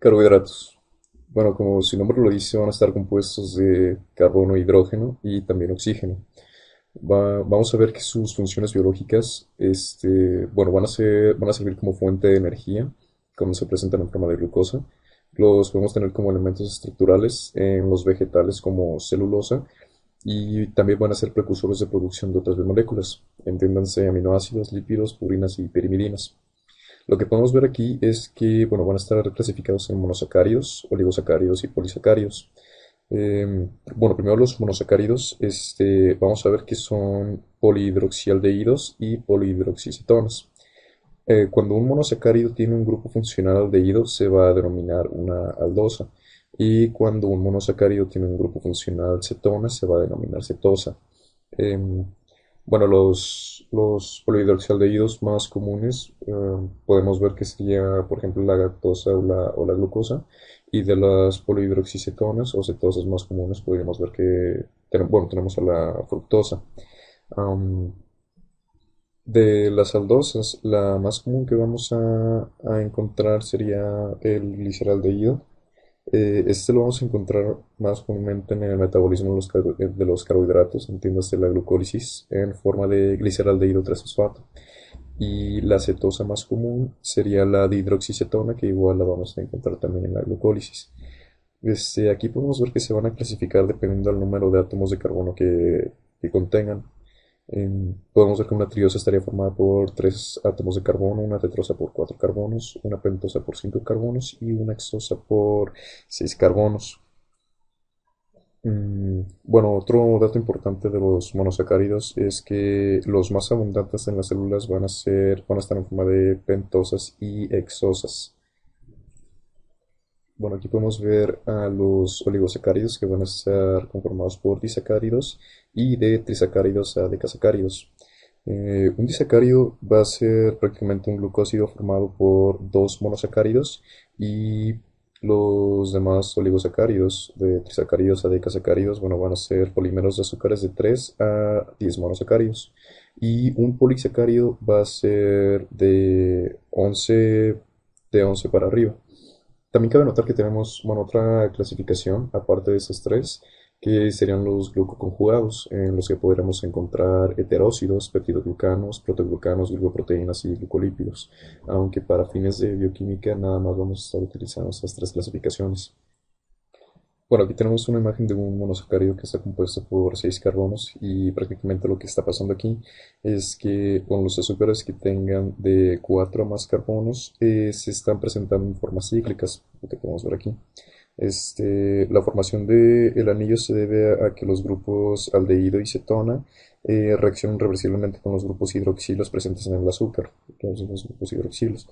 Carbohidratos. Bueno, como su nombre lo dice, van a estar compuestos de carbono, hidrógeno y también oxígeno. vamos a ver que sus funciones biológicas este, bueno, van, a ser, van a servir como fuente de energía como se presentan en forma de glucosa. Los podemos tener como elementos estructurales en los vegetales como celulosa y también van a ser precursores de producción de otras biomoléculas, entiéndanse aminoácidos, lípidos, purinas y pirimidinas. Lo que podemos ver aquí es que bueno, van a estar reclasificados en monosacáridos, oligosacáridos y polisacáridos. Em, bueno, primero los monosacáridos, este, vamos a ver que son polihidroxialdehídos y polihidroxicetonas. Eh, cuando un monosacárido tiene un grupo funcional aldehído, se va a denominar una aldosa. Y cuando un monosacárido tiene un grupo funcional cetona, se va a denominar cetosa. Em, bueno, los, los más comunes eh, podemos ver que sería, por ejemplo, la gatosa o la, o la glucosa. Y de las polihidroxicetonas o cetosas más comunes podríamos ver que tenemos, bueno, tenemos a la fructosa. de las aldosas, la más común que vamos a, a encontrar sería el gliceraldehído eh, este lo vamos a encontrar más comúnmente en el metabolismo de los, eh, de los carbohidratos, entiéndase la glucólisis, en forma de gliceraldehído 3-fosfato. Y la cetosa más común sería la dihidroxicetona, que igual la vamos a encontrar también en la glucólisis. Este, aquí podemos ver que se van a clasificar dependiendo del número de átomos de carbono que contengan podemos ver que una triosa estaría formada por tres átomos de carbono, una tetrosa por 4 carbonos, una pentosa por 5 carbonos y una exosa por 6 carbonos. Mm, bueno, otro dato importante de los monosacáridos es que los más abundantes en las células van a ser, van a estar en forma de pentosas y exosas. Bueno, aquí podemos ver a los oligosacáridos que van a ser conformados por disacáridos y de trisacáridos a decasacáridos. Eh, un disacárido va a ser prácticamente un glucósido formado por dos monosacáridos y los demás oligosacáridos, de trisacáridos a decasacáridos, bueno, van a ser polímeros de azúcares de 3 a 10 monosacáridos. Y un polisacárido va a ser de 11, de 11 para arriba. También cabe notar que tenemos, bueno, otra clasificación, aparte de esas tres, que serían los glucoconjugados, en los que podríamos encontrar heterócidos, peptidoglucanos, protoglucanos, glucoproteínas y glucolípidos, aunque para fines de bioquímica nada más vamos a estar utilizando estas tres clasificaciones. Bueno, aquí tenemos una imagen de un monosacárido que está compuesto por seis carbonos y prácticamente lo que está pasando aquí es que con los azúcares que tengan de 4 más carbonos eh, se están presentando en formas cíclicas, lo que podemos ver aquí. Este, la formación del el anillo se debe a, que los grupos aldehído y cetona eh, reaccionan reversiblemente con los grupos hidroxilos presentes en el azúcar, los grupos hidroxilos.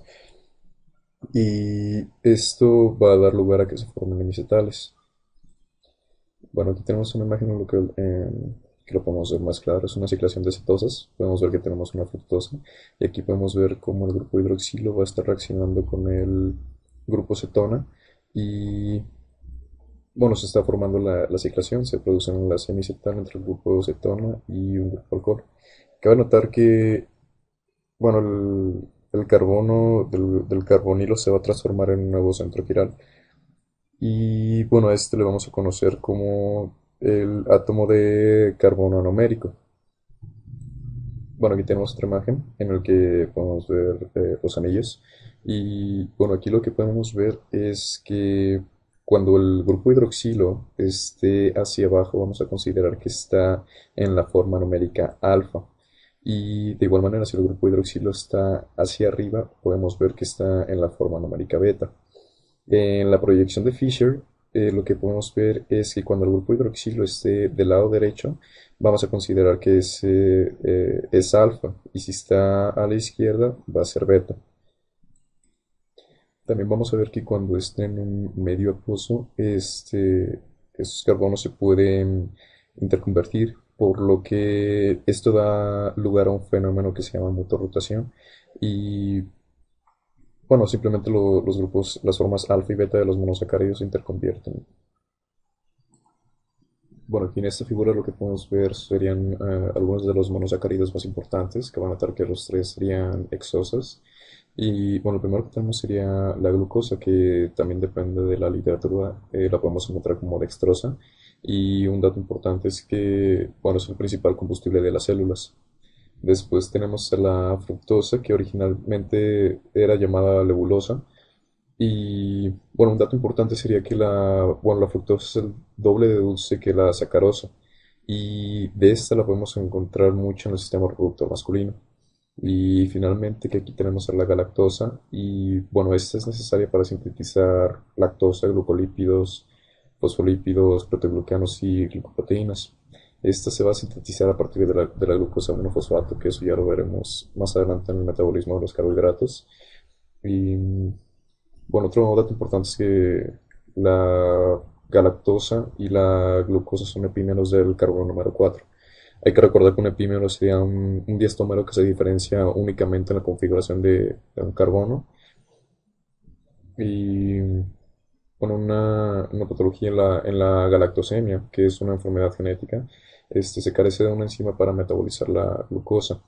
Y esto va a dar lugar a que se formen hemicetales. Bueno, aquí tenemos una imagen en lo que, em, que lo podemos ver más claro, es una ciclación de cetosas, podemos ver que tenemos una fructosa y aquí podemos ver cómo el grupo hidroxilo va a estar reaccionando con el grupo cetona y bueno, se está formando la, ciclación, se produce un enlace entre el grupo de cetona y un grupo de alcohol. Cabe notar que, bueno, el, carbono del, carbonilo se va a transformar en un nuevo centro quiral. Y bueno, a este le vamos a conocer como el átomo de carbono anomérico. Bueno, aquí tenemos otra imagen en la que podemos ver eh, los anillos. Y bueno, aquí lo que podemos ver es que cuando el grupo hidroxilo esté hacia abajo, vamos a considerar que está en la forma numérica alfa. Y de igual manera, si el grupo hidroxilo está hacia arriba, podemos ver que está en la forma numérica beta. En la proyección de Fisher, eh, lo que podemos ver es que cuando el grupo hidroxilo esté del lado derecho, vamos a considerar que es eh, eh, alfa, y si está a la izquierda, va a ser beta. También vamos a ver que cuando estén en un medio acuoso, este, estos carbonos se pueden interconvertir, por lo que esto da lugar a un fenómeno que se llama motorrotación y bueno, simplemente los grupos, las formas alfa y beta de los monosacáridos se interconvierten. Bueno, aquí en esta figura lo que podemos ver serían eh, algunos de los monosacáridos más importantes, que van a notar que los tres serían exosas, y bueno, lo primero que tenemos sería la glucosa, que también depende de la literatura, eh, la podemos encontrar como dextrosa. Y un dato importante es que, bueno, es el principal combustible de las células. Después tenemos la fructosa, que originalmente era llamada lebulosa, Y bueno, un dato importante sería que la, la fructosa es el doble de dulce que la sacarosa. Y de esta la podemos encontrar mucho en el sistema reproductor masculino. Y finalmente que aquí tenemos la galactosa y bueno, esta es necesaria para sintetizar lactosa, glucolípidos, fosfolípidos, proteoglucanos y glucoproteínas Esta se va a sintetizar a partir de la, de la glucosa monofosfato, que eso ya lo veremos más adelante en el metabolismo de los carbohidratos. Y bueno, otro dato importante es que la galactosa y la glucosa son epímeros del carbono número 4 hay que recordar que un epímero sería un, un diestómero que se diferencia únicamente en la configuración de, un carbono. Y con una, patología en la, en la, galactosemia, que es una enfermedad genética, este, se carece de una enzima para metabolizar la glucosa.